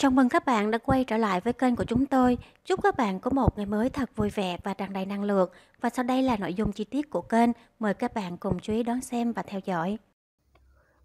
Chào mừng các bạn đã quay trở lại với kênh của chúng tôi. Chúc các bạn có một ngày mới thật vui vẻ và tràn đầy năng lượng. Và sau đây là nội dung chi tiết của kênh. Mời các bạn cùng chú ý đón xem và theo dõi.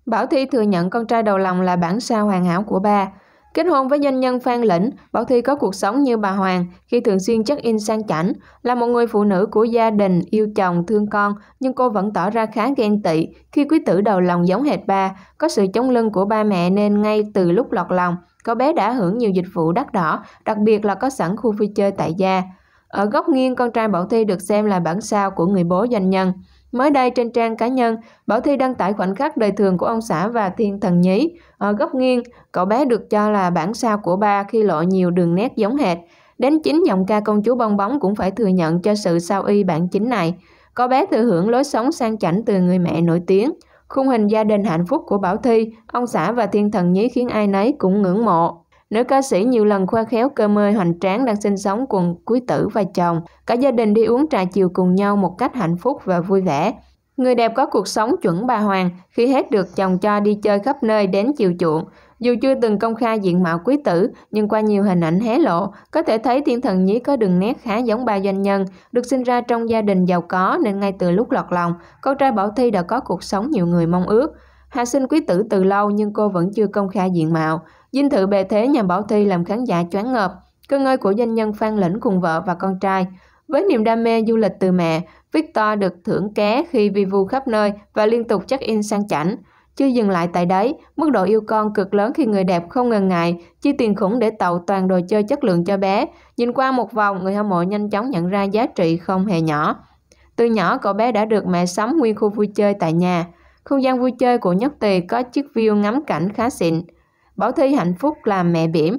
Bảo Thi thừa nhận con trai đầu lòng là bản sao hoàn hảo của bà. Kết hôn với doanh nhân Phan Lĩnh, Bảo Thi có cuộc sống như bà Hoàng khi thường xuyên check in sang chảnh. Là một người phụ nữ của gia đình, yêu chồng, thương con, nhưng cô vẫn tỏ ra khá ghen tị khi quý tử đầu lòng giống hệt bà, có sự chống lưng của ba mẹ nên ngay từ lúc lọt lòng – Cậu bé đã hưởng nhiều dịch vụ đắt đỏ, đặc biệt là có sẵn khu vui chơi tại gia. Ở góc nghiêng, con trai Bảo Thi được xem là bản sao của người bố doanh nhân. Mới đây trên trang cá nhân, Bảo Thi đăng tải khoảnh khắc đời thường của ông xã và thiên thần nhí. Ở góc nghiêng, cậu bé được cho là bản sao của ba khi lộ nhiều đường nét giống hệt. Đến chính giọng ca công chúa bong bóng cũng phải thừa nhận cho sự sao y bản chính này. Cậu bé thừa hưởng lối sống sang chảnh từ người mẹ nổi tiếng. Khung hình gia đình hạnh phúc của Bảo Thi, ông xã và thiên thần nhí khiến ai nấy cũng ngưỡng mộ. Nữ ca sĩ nhiều lần khoa khéo cơ mơi hoành tráng đang sinh sống cùng quý tử và chồng. Cả gia đình đi uống trà chiều cùng nhau một cách hạnh phúc và vui vẻ. Người đẹp có cuộc sống chuẩn bà Hoàng khi hết được chồng cho đi chơi khắp nơi đến chiều chuộng. Dù chưa từng công khai diện mạo quý tử, nhưng qua nhiều hình ảnh hé lộ, có thể thấy thiên thần nhí có đường nét khá giống ba doanh nhân, được sinh ra trong gia đình giàu có nên ngay từ lúc lọt lòng, con trai Bảo Thi đã có cuộc sống nhiều người mong ước. Hạ sinh quý tử từ lâu nhưng cô vẫn chưa công khai diện mạo. Dinh thự bề thế nhà Bảo Thi làm khán giả choáng ngợp, cơn ngơi của doanh nhân Phan Lĩnh cùng vợ và con trai. Với niềm đam mê du lịch từ mẹ, Victor được thưởng ké khi vi vu khắp nơi và liên tục check-in sang chảnh. Chưa dừng lại tại đấy, mức độ yêu con cực lớn khi người đẹp không ngần ngại, chi tiền khủng để tạo toàn đồ chơi chất lượng cho bé. Nhìn qua một vòng, người hâm mộ nhanh chóng nhận ra giá trị không hề nhỏ. Từ nhỏ, cậu bé đã được mẹ sắm nguyên khu vui chơi tại nhà. Không gian vui chơi của Nhất Tỳ có chiếc view ngắm cảnh khá xịn. Bảo Thi hạnh phúc là mẹ biển.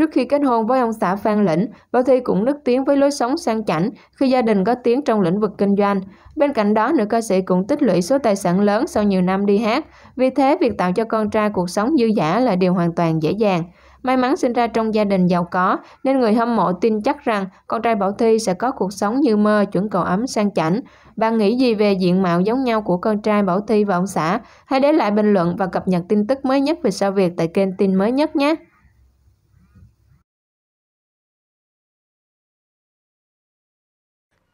Trước khi kết hôn với ông xã Phan Lĩnh, Bảo Thi cũng nức tiếng với lối sống sang chảnh khi gia đình có tiếng trong lĩnh vực kinh doanh. Bên cạnh đó, nữ ca sĩ cũng tích lũy số tài sản lớn sau nhiều năm đi hát. Vì thế, việc tạo cho con trai cuộc sống dư giả là điều hoàn toàn dễ dàng. May mắn sinh ra trong gia đình giàu có, nên người hâm mộ tin chắc rằng con trai Bảo Thi sẽ có cuộc sống như mơ, chuẩn cầu ấm sang chảnh. Bạn nghĩ gì về diện mạo giống nhau của con trai Bảo Thi và ông xã? Hãy để lại bình luận và cập nhật tin tức mới nhất về sao Việt tại kênh tin mới nhất nhé!